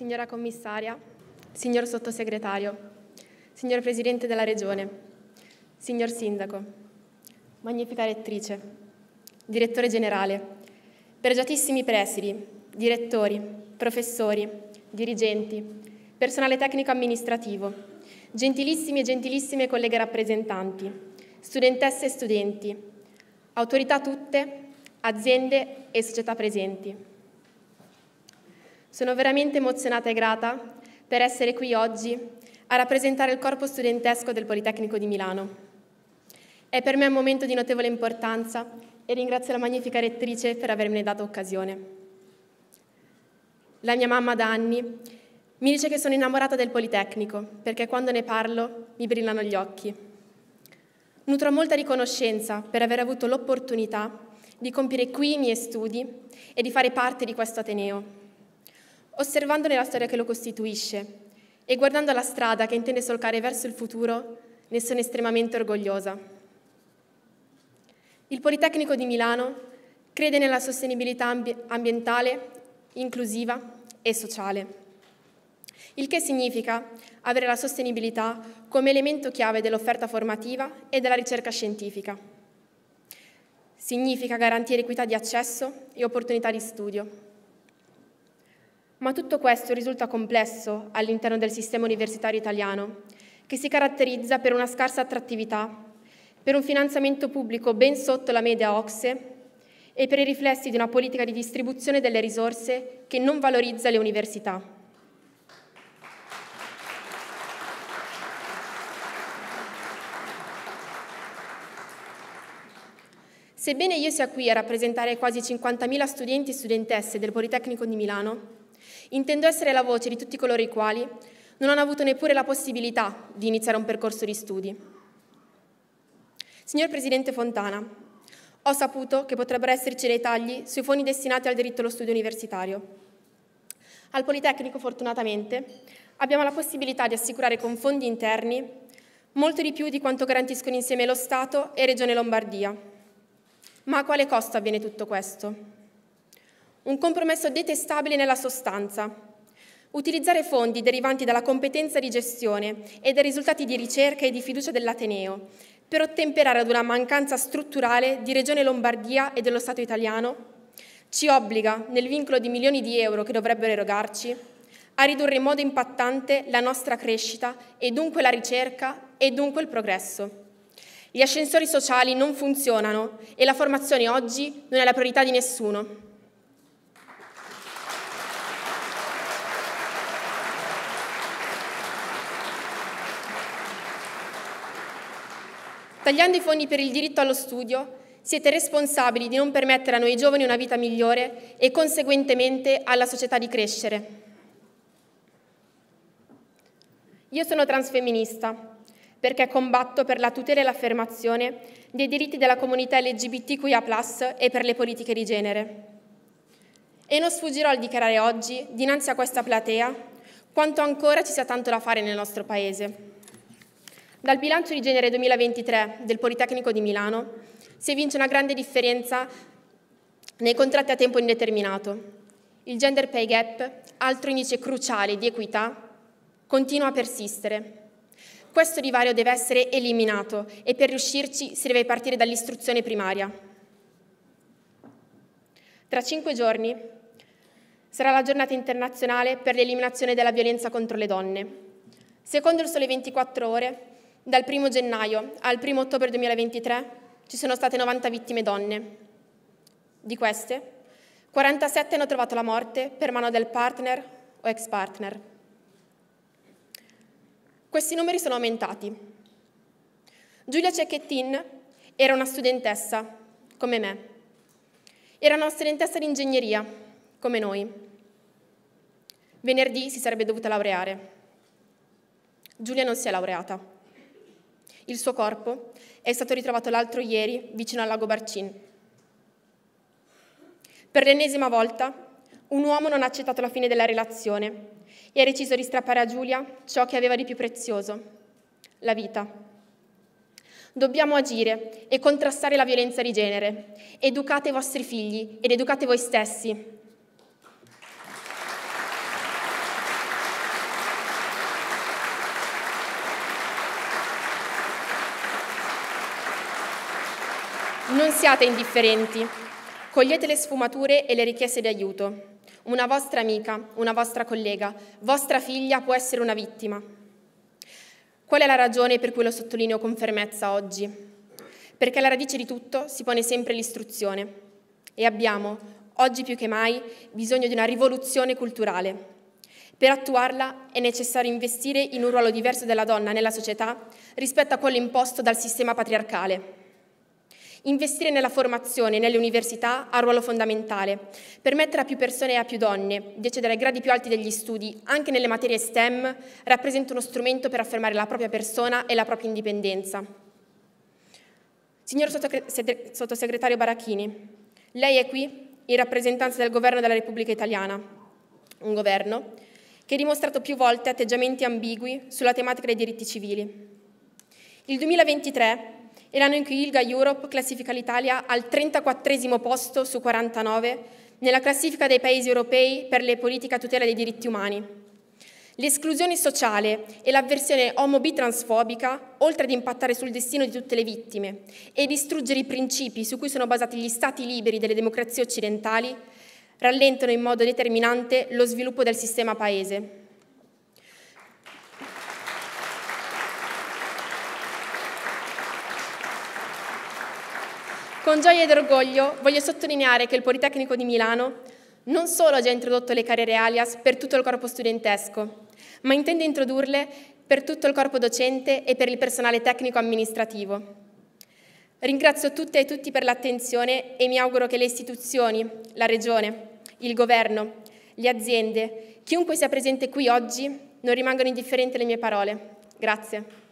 signora commissaria, signor sottosegretario, signor presidente della regione, signor sindaco, magnifica rettrice, direttore generale, pregiatissimi presidi, direttori, professori, dirigenti, personale tecnico-amministrativo, gentilissimi e gentilissime colleghe rappresentanti, studentesse e studenti, autorità tutte, aziende e società presenti. Sono veramente emozionata e grata per essere qui oggi a rappresentare il corpo studentesco del Politecnico di Milano. È per me un momento di notevole importanza e ringrazio la magnifica rettrice per avermene dato occasione. La mia mamma da anni mi dice che sono innamorata del Politecnico perché quando ne parlo mi brillano gli occhi. Nutro molta riconoscenza per aver avuto l'opportunità di compiere qui i miei studi e di fare parte di questo Ateneo osservandone la storia che lo costituisce e guardando la strada che intende solcare verso il futuro, ne sono estremamente orgogliosa. Il Politecnico di Milano crede nella sostenibilità ambi- ambientale, inclusiva e sociale, il che significa avere la sostenibilità come elemento chiave dell'offerta formativa e della ricerca scientifica. Significa garantire equità di accesso e opportunità di studio ma tutto questo risulta complesso all'interno del sistema universitario italiano, che si caratterizza per una scarsa attrattività, per un finanziamento pubblico ben sotto la media OXE e per i riflessi di una politica di distribuzione delle risorse che non valorizza le università. Sebbene io sia qui a rappresentare quasi 50.000 studenti e studentesse del Politecnico di Milano, Intendo essere la voce di tutti coloro i quali non hanno avuto neppure la possibilità di iniziare un percorso di studi. Signor Presidente Fontana, ho saputo che potrebbero esserci dei tagli sui fondi destinati al diritto allo studio universitario. Al Politecnico, fortunatamente, abbiamo la possibilità di assicurare con fondi interni molto di più di quanto garantiscono insieme lo Stato e Regione Lombardia. Ma a quale costo avviene tutto questo? un compromesso detestabile nella sostanza. Utilizzare fondi derivanti dalla competenza di gestione e dai risultati di ricerca e di fiducia dell'Ateneo per ottemperare ad una mancanza strutturale di Regione Lombardia e dello Stato italiano ci obbliga, nel vincolo di milioni di euro che dovrebbero erogarci, a ridurre in modo impattante la nostra crescita e dunque la ricerca e dunque il progresso. Gli ascensori sociali non funzionano e la formazione oggi non è la priorità di nessuno. Tagliando i fondi per il diritto allo studio, siete responsabili di non permettere a noi giovani una vita migliore e conseguentemente alla società di crescere. Io sono transfemminista perché combatto per la tutela e l'affermazione dei diritti della comunità LGBTQIA e per le politiche di genere. E non sfuggirò al dichiarare oggi, dinanzi a questa platea, quanto ancora ci sia tanto da fare nel nostro Paese. Dal bilancio di genere 2023 del Politecnico di Milano si evince una grande differenza nei contratti a tempo indeterminato. Il gender pay gap, altro indice cruciale di equità, continua a persistere. Questo divario deve essere eliminato e per riuscirci si deve partire dall'istruzione primaria. Tra cinque giorni sarà la giornata internazionale per l'eliminazione della violenza contro le donne. Secondo il Sole 24 Ore, dal 1 gennaio al 1 ottobre 2023 ci sono state 90 vittime donne. Di queste, 47 hanno trovato la morte per mano del partner o ex partner. Questi numeri sono aumentati. Giulia Cecchettin era una studentessa, come me. Era una studentessa di ingegneria, come noi. Venerdì si sarebbe dovuta laureare. Giulia non si è laureata. Il suo corpo è stato ritrovato l'altro ieri vicino al lago Barcin. Per l'ennesima volta, un uomo non ha accettato la fine della relazione e ha deciso di strappare a Giulia ciò che aveva di più prezioso, la vita. Dobbiamo agire e contrastare la violenza di genere. Educate i vostri figli ed educate voi stessi Non siate indifferenti, cogliete le sfumature e le richieste di aiuto. Una vostra amica, una vostra collega, vostra figlia può essere una vittima. Qual è la ragione per cui lo sottolineo con fermezza oggi? Perché alla radice di tutto si pone sempre l'istruzione e abbiamo, oggi più che mai, bisogno di una rivoluzione culturale. Per attuarla è necessario investire in un ruolo diverso della donna nella società rispetto a quello imposto dal sistema patriarcale. Investire nella formazione e nelle università ha un ruolo fondamentale. Permettere a più persone e a più donne di accedere ai gradi più alti degli studi, anche nelle materie STEM, rappresenta uno strumento per affermare la propria persona e la propria indipendenza. Signor sottosegretario Barachini, lei è qui in rappresentanza del governo della Repubblica Italiana, un governo che ha dimostrato più volte atteggiamenti ambigui sulla tematica dei diritti civili. Il 2023 è l'anno in cui Ilga Europe classifica l'Italia al 34 posto su 49 nella classifica dei paesi europei per le politiche a tutela dei diritti umani. L'esclusione sociale e l'avversione omo-bitransfobica, oltre ad impattare sul destino di tutte le vittime e distruggere i principi su cui sono basati gli stati liberi delle democrazie occidentali, rallentano in modo determinante lo sviluppo del sistema paese. Con gioia ed orgoglio voglio sottolineare che il Politecnico di Milano non solo ha già introdotto le carriere alias per tutto il corpo studentesco, ma intende introdurle per tutto il corpo docente e per il personale tecnico-amministrativo. Ringrazio tutte e tutti per l'attenzione e mi auguro che le istituzioni, la Regione, il Governo, le aziende, chiunque sia presente qui oggi, non rimangano indifferenti alle mie parole. Grazie.